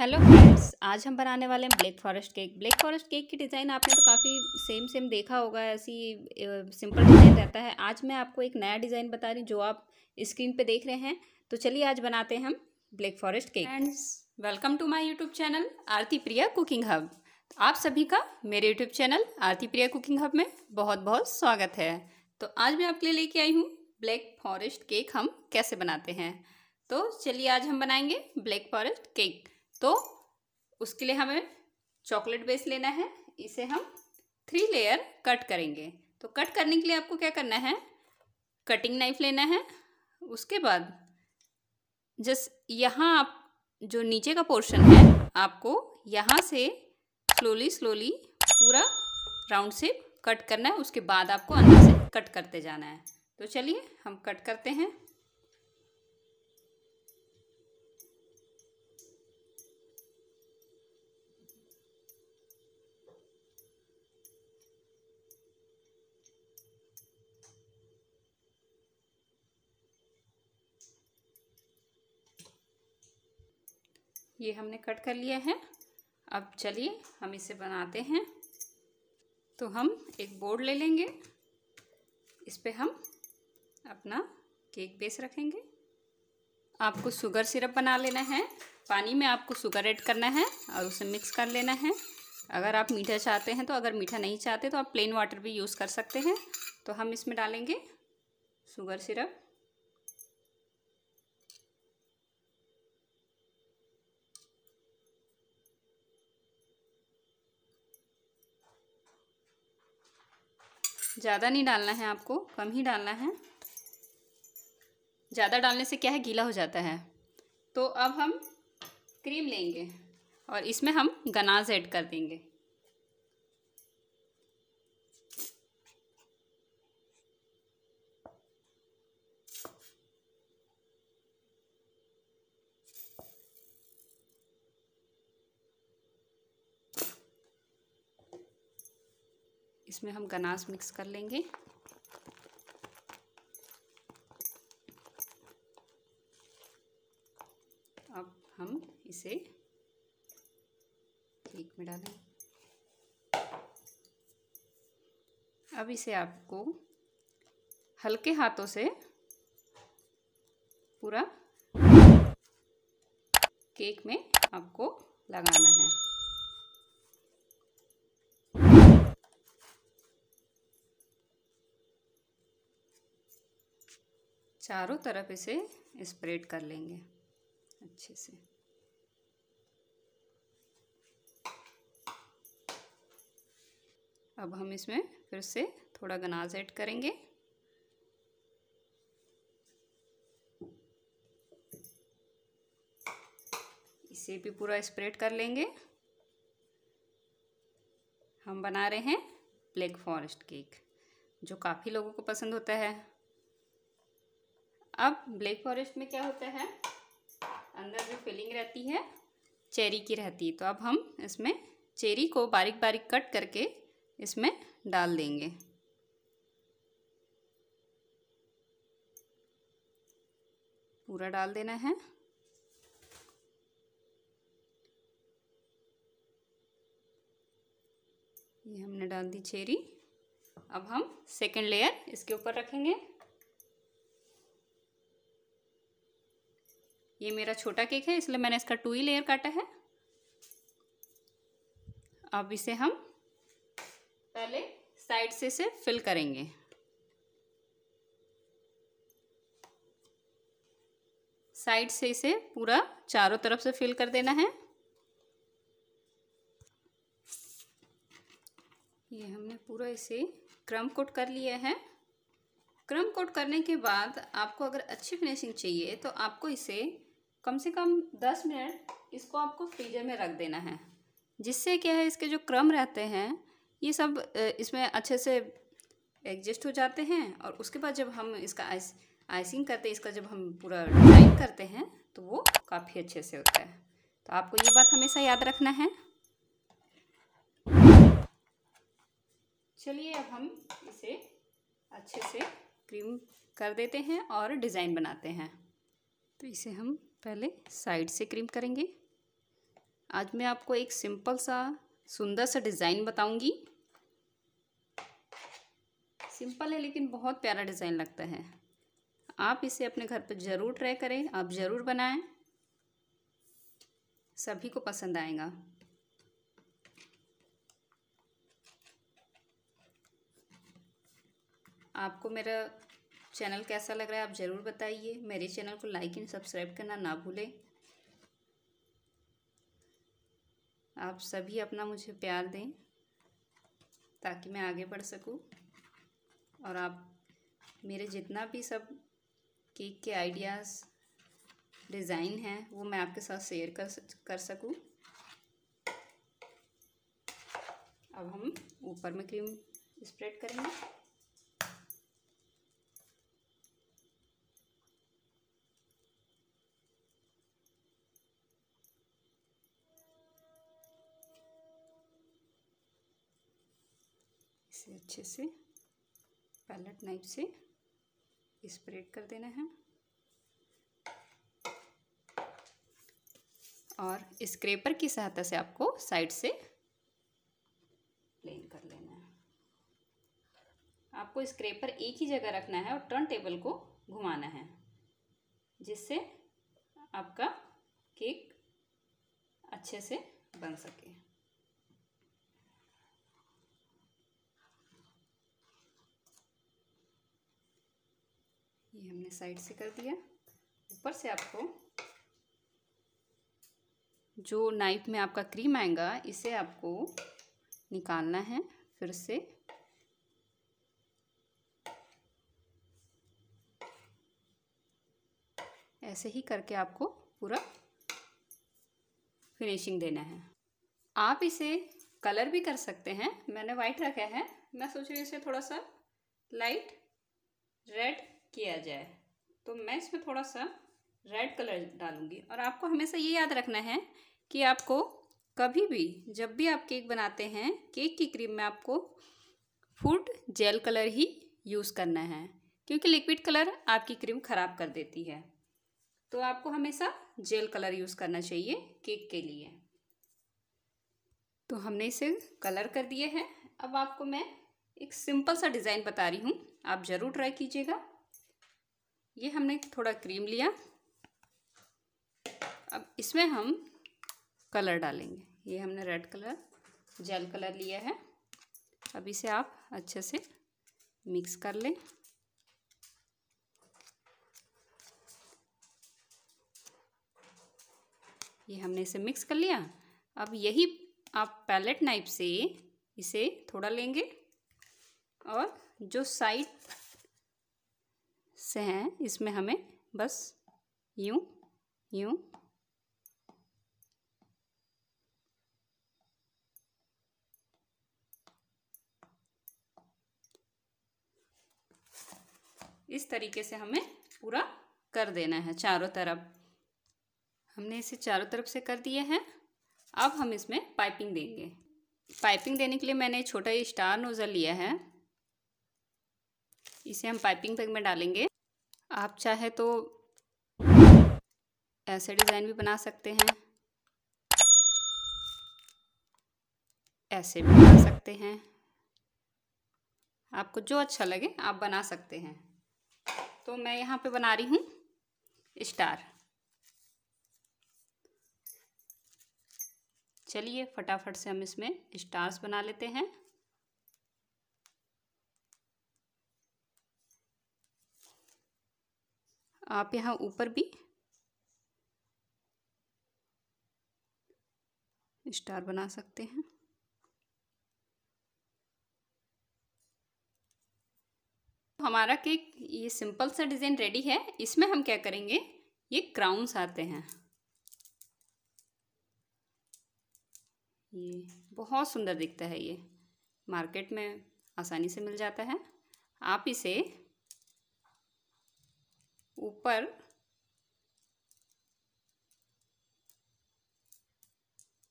hello friends आज हम बनाने वाले हैं black forest cake black forest cake की डिज़ाइन आपने तो काफ़ी सेम सेम देखा होगा ऐसी सिंपल डिज़ाइन रहता है आज मैं आपको एक नया डिज़ाइन बता रही हूँ जो आप स्क्रीन पे देख रहे हैं तो चलिए आज बनाते हैं हम black forest cake friends welcome to my YouTube channel Aarti Priya cooking hub तो आप सभी का मेरे YouTube channel Aarti Priya cooking hub में बहुत बहुत स्वागत है तो आज मैं आपके लिए लेके आई हूँ ब्लैक फॉरेस्ट केक हम कैसे बनाते हैं तो चलिए आज हम बनाएंगे ब्लैक फॉरेस्ट केक तो उसके लिए हमें चॉकलेट बेस लेना है इसे हम थ्री लेयर कट करेंगे तो कट करने के लिए आपको क्या करना है कटिंग नाइफ लेना है उसके बाद जस्ट यहाँ आप जो नीचे का पोर्शन है आपको यहाँ से स्लोली स्लोली पूरा राउंड शेप कट करना है उसके बाद आपको अंदर से कट करते जाना है तो चलिए हम कट करते हैं ये हमने कट कर लिया है अब चलिए हम इसे बनाते हैं तो हम एक बोर्ड ले लेंगे इस पर हम अपना केक बेस रखेंगे आपको शुगर सिरप बना लेना है पानी में आपको शुगर ऐड करना है और उसे मिक्स कर लेना है अगर आप मीठा चाहते हैं तो अगर मीठा नहीं चाहते तो आप प्लेन वाटर भी यूज़ कर सकते हैं तो हम इसमें डालेंगे शुगर सिरप ज़्यादा नहीं डालना है आपको कम ही डालना है ज़्यादा डालने से क्या है गीला हो जाता है तो अब हम क्रीम लेंगे और इसमें हम गनाज ऐड कर देंगे इसमें हम गनास मिक्स कर लेंगे अब हम इसे केक में डालें अब इसे आपको हल्के हाथों से पूरा केक में आपको लगाना है चारों तरफ इसे स्प्रेड कर लेंगे अच्छे से अब हम इसमें फिर से थोड़ा गनाज ऐड करेंगे इसे भी पूरा स्प्रेड कर लेंगे हम बना रहे हैं ब्लैक फॉरेस्ट केक जो काफ़ी लोगों को पसंद होता है अब ब्लैक फॉरेस्ट में क्या होता है अंदर जो फिलिंग रहती है चेरी की रहती है तो अब हम इसमें चेरी को बारीक बारीक कट करके इसमें डाल देंगे पूरा डाल देना है ये हमने डाल दी चेरी अब हम सेकेंड लेयर इसके ऊपर रखेंगे ये मेरा छोटा केक है इसलिए मैंने इसका टू ही लेयर काटा है अब इसे हम पहले साइड से इसे फिल करेंगे साइड से इसे पूरा चारों तरफ से फिल कर देना है ये हमने पूरा इसे क्रम कोट कर लिया है क्रम कोट करने के बाद आपको अगर अच्छी फिनिशिंग चाहिए तो आपको इसे कम से कम दस मिनट इसको आपको फ्रीजर में रख देना है जिससे क्या है इसके जो क्रम रहते हैं ये सब इसमें अच्छे से एडजस्ट हो जाते हैं और उसके बाद जब हम इसका आइस आइसिंग करते हैं इसका जब हम पूरा डिज़ाइन करते हैं तो वो काफ़ी अच्छे से होता है तो आपको ये बात हमेशा याद रखना है चलिए अब हम इसे अच्छे से क्रीम कर देते हैं और डिज़ाइन बनाते हैं तो इसे हम पहले साइड से क्रीम करेंगे आज मैं आपको एक सिंपल सा सुंदर सा डिज़ाइन बताऊंगी सिंपल है लेकिन बहुत प्यारा डिज़ाइन लगता है आप इसे अपने घर पर ज़रूर ट्राई करें आप ज़रूर बनाएं सभी को पसंद आएगा आपको मेरा चैनल कैसा लग रहा है आप ज़रूर बताइए मेरे चैनल को लाइक एंड सब्सक्राइब करना ना भूलें आप सभी अपना मुझे प्यार दें ताकि मैं आगे बढ़ सकूं और आप मेरे जितना भी सब केक के आइडियाज़ डिज़ाइन हैं वो मैं आपके साथ शेयर कर कर सकूं अब हम ऊपर में क्रीम स्प्रेड करेंगे अच्छे से पैलेट नाइफ से स्प्रेड कर देना है और स्क्रेपर की सहायता से आपको साइड से प्लेन कर लेना है आपको स्क्रेपर एक ही जगह रखना है और टर्न टेबल को घुमाना है जिससे आपका केक अच्छे से बन सके ये हमने साइड से कर दिया ऊपर से आपको जो नाइफ में आपका क्रीम आएगा इसे आपको निकालना है फिर से ऐसे ही करके आपको पूरा फिनिशिंग देना है आप इसे कलर भी कर सकते हैं मैंने वाइट रखा है मैं सोच रही हूँ इसे थोड़ा सा लाइट रेड किया जाए तो मैं इसमें थोड़ा सा रेड कलर डालूँगी और आपको हमेशा ये याद रखना है कि आपको कभी भी जब भी आप केक बनाते हैं केक की क्रीम में आपको फूड जेल कलर ही यूज़ करना है क्योंकि लिक्विड कलर आपकी क्रीम ख़राब कर देती है तो आपको हमेशा जेल कलर यूज़ करना चाहिए केक के लिए तो हमने इसे कलर कर दिया है अब आपको मैं एक सिंपल सा डिज़ाइन बता रही हूँ आप ज़रूर ट्राई कीजिएगा ये हमने थोड़ा क्रीम लिया अब इसमें हम कलर डालेंगे ये हमने रेड कलर जेल कलर लिया है अब इसे आप अच्छे से मिक्स कर लें ये हमने इसे मिक्स कर लिया अब यही आप पैलेट नाइफ से इसे थोड़ा लेंगे और जो साइड से हैं इसमें हमें बस यूं यूं इस तरीके से हमें पूरा कर देना है चारों तरफ हमने इसे चारों तरफ से कर दिया है अब हम इसमें पाइपिंग देंगे पाइपिंग देने के लिए मैंने छोटा स्टार नोज़ल लिया है इसे हम पाइपिंग बैग में डालेंगे आप चाहे तो ऐसे डिज़ाइन भी बना सकते हैं ऐसे भी बना सकते हैं आपको जो अच्छा लगे आप बना सकते हैं तो मैं यहाँ पे बना रही हूँ स्टार चलिए फटाफट से हम इसमें स्टार्स बना लेते हैं आप यहाँ ऊपर भी स्टार बना सकते हैं हमारा केक ये सिंपल सा डिज़ाइन रेडी है इसमें हम क्या करेंगे ये क्राउन्स आते हैं ये बहुत सुंदर दिखता है ये मार्केट में आसानी से मिल जाता है आप इसे ऊपर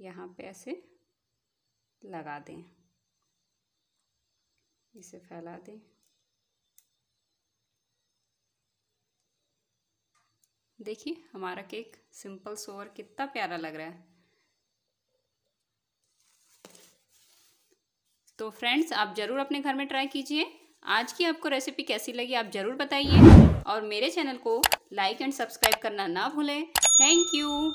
यहाँ पे ऐसे लगा दें इसे फैला दें देखिए हमारा केक सिंपल सोवर कितना प्यारा लग रहा है तो फ्रेंड्स आप ज़रूर अपने घर में ट्राई कीजिए आज की आपको रेसिपी कैसी लगी आप ज़रूर बताइए और मेरे चैनल को लाइक एंड सब्सक्राइब करना ना भूलें थैंक यू